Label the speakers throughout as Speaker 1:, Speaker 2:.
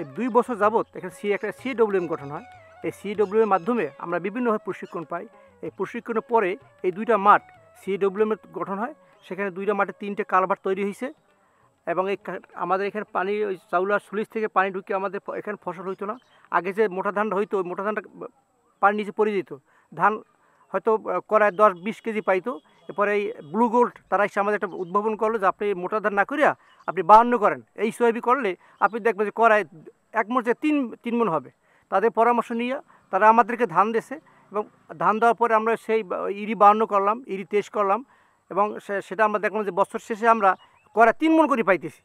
Speaker 1: এই দুই বছর যাবৎ এখানে সি একটা সিডব্লিউএম গঠন হয় এই সিডব্লিউএমের মাধ্যমে আমরা বিভিন্নভাবে প্রশিক্ষণ পাই এই প্রশিক্ষণের পরে এই দুইটা মাঠ সিডব্লিউএমের গঠন হয় সেখানে দুইটা মাঠে তিনটে কালভার তৈরি হয়েছে এবং এই আমাদের এখানে পানি ওই চাউলার সুলিশ থেকে পানি ঢুকে আমাদের এখানে ফসল হইতো না আগে যে মোটা ধানটা হইতো ওই মোটা ধানটা পানির নিচে পড়ে যেত ধান হয়তো করায় দশ বিশ কেজি পাইতো এরপরে এই ব্লু গোল্ড তারা এসে আমাদের একটা উদ্ভাবন করলো যে আপনি মোটা ধান না করিয়া আপনি বাহান্ন করেন এই সোয়াবি করলে আপনি দেখবেন যে করায় এক যে তিন তিন মন হবে তাদের পরামর্শ নিয়ে তারা আমাদেরকে ধান দেছে এবং ধান দেওয়ার পরে আমরা সেই ইরি বাহান্ন করলাম ইরি তেজ করলাম এবং সেটা আমরা দেখলাম যে বছর শেষে আমরা কড়াই তিন মন করে পাইতেছি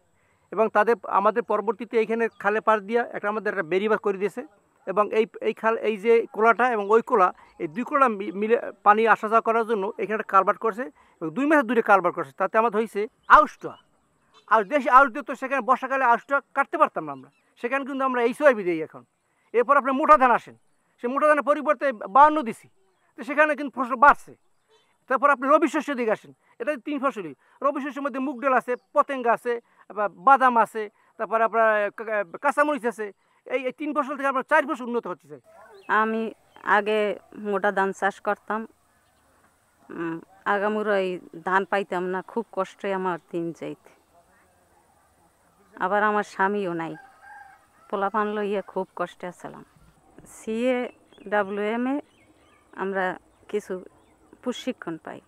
Speaker 1: এবং তাদের আমাদের পরবর্তীতে এইখানে খালে পাড় দিয়া একটা আমাদের একটা বেরিবাস করে দিয়েছে এবং এই এই খাল এই যে কোলাটা এবং ওই কোলা এই দুই কোটা মিলে পানি আসা যাওয়া করার জন্য এখানে একটা কারবার করছে এবং দুই মাসের দূরে কারবার করছে তাতে আমাদের হয়েছে আউসটা আর দেশি আউস দিয়ে তো সেখানে বর্ষাকালে আউসটা কাটতে পারতাম না আমরা সেখানে কিন্তু আমরা এই সোয়াবি দিই এখন এরপর আপনি মোটা ধান আসেন সেই মোটা ধানের পরিবর্তে বাহান্ন দিছি তো সেখানে কিন্তু ফসল বাড়ছে তারপর আপনি রবি শস্য দিকে আসেন এটা তিন ফসলই রবি শস্যের মধ্যে মুগ ডাল আছে পতেঙ্গা আছে বাদাম আছে তারপর আপনার কাঁচামরিচ
Speaker 2: আছে এই তিন ফসল থেকে আপনার চার ফসল উন্নত হচ্ছে আমি আগে মোটা ধান চাষ করতাম আগামুর ওই ধান পাইতাম না খুব কষ্টে আমার দিন যাইত আবার আমার স্বামীও নাই পোলা পান লইয়া খুব কষ্টে আসলাম সিএ ডাব্লিউ এম এ আমরা কিছু প্রশিক্ষণ পাই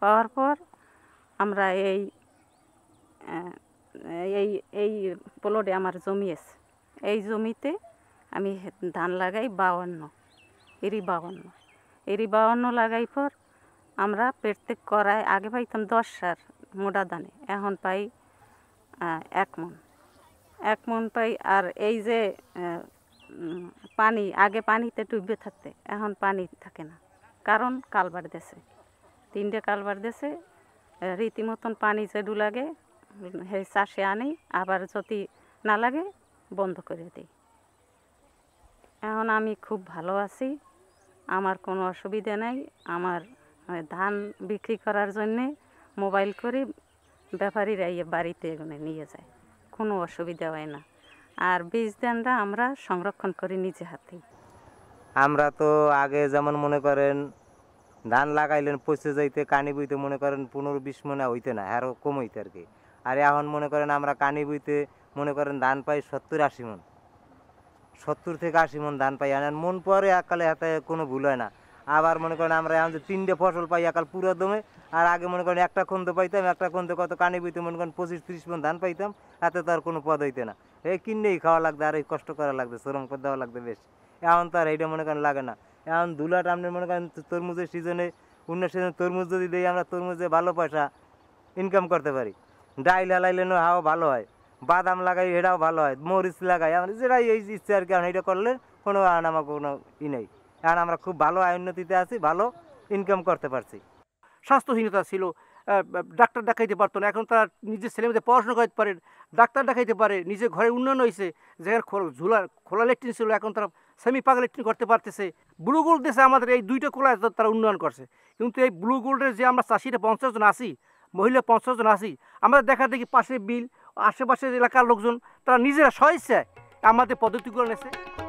Speaker 2: পাওয়ার পর আমরা এই এই এই প্লটে আমার জমি আছে এই জমিতে আমি ধান লাগাই বাওয়ান্ন এরি বাউন্ন এরি বাউন্ন লাগাই পর আমরা পেটতে করাই আগে পাইতাম দশ সার মোটা দানে এখন পাই এক মন এক মন পাই আর এই যে পানি আগে পানিতে ডুববে থাকতে এখন পানি থাকে না কারণ কালবার দেশে তিনটে কালবার দেশে রীতিমতন পানি যেডু লাগে সেই চাষে আনি আবার যদি না লাগে বন্ধ করে দিই এখন আমি খুব ভালো আছি আমার কোনো অসুবিধা নাই আমার মানে, ধান বিক্রি করার জন্যে মোবাইল করে ব্যাপারীরা ইয়ে বাড়িতে মানে, নিয়ে যায় কোনো অসুবিধা হয় না আর বীজ ধানটা আমরা সংরক্ষণ করি নিজে হাতে
Speaker 3: আমরা তো আগে যেমন মনে করেন ধান লাগাইলেন পচে যাইতে কানি বইতে মনে করেন পনেরো বিশ মনে হইতে না আরও হ্যাঁ, কম হইতে আর কি আর এখন মনে করেন আমরা কানি বইতে মনে করেন ধান পাই সত্তর আশি মন সত্তর থেকে আশি মন ধান পাই আর মন পরে এককালে হাতে কোনো ভুল হয় না আবার মনে করেন আমরা আমাদের তিনটে ফসল পাই একাল পুরো দমে আর আগে মনে করেন একটা খন্দ পাইতাম একটা খন্দে কত কানে বইতে মনে করেন পঁচিশ তিরিশ মন ধান পাইতাম এতে তো আর কোনো পদ হইতে না এই কিনেই খাওয়া লাগতো আর এই কষ্ট করা লাগতো শ্রম করে দেওয়া লাগতো বেশ এখন তো আর এইটা মনে করেন লাগে না এখন দুলাট আপনি মনে করেন তরমুজের সিজনে অন্য সিজনে তরমুজ যদি দিই আমরা তরমুজে ভালো পয়সা ইনকাম করতে পারি ডাইল হালাইলেনও হাওয়া ভালো হয় বাদাম লাগাই এটাও ভালো হয় মরিচ লাগাই আমার যেটা এই ইচ্ছে আর কি আমরা এটা করলে কোনো আর আমার কোনো ই নেই আর আমরা খুব ভালো আয় উন্নতিতে আছি ভালো ইনকাম করতে পারছি স্বাস্থ্যহীনতা ছিল ডাক্তার দেখাইতে
Speaker 1: পারতো না এখন তারা নিজের ছেলে মেয়েদের পড়াশোনা করতে পারে ডাক্তার দেখাইতে পারে নিজের ঘরে উন্নয়ন হয়েছে যেখানে ঝোলা খোলা লেট্রিন ছিল এখন তারা সেমি পাকা লেট্রিন করতে পারতেছে ব্লু গোল্ড দেশে আমাদের এই দুইটা খোলা তারা উন্নয়ন করছে কিন্তু এই ব্লু গোল্ডের যে আমরা চাষিরা পঞ্চাশ জন আসি মহিলা পঞ্চাশ জন আসি আমাদের দেখা দেখি পাশে বিল আশেপাশের এলাকার লোকজন তারা নিজেরা স্বইচ্ছায় আমাদের পদ্ধতিগুলো নেছে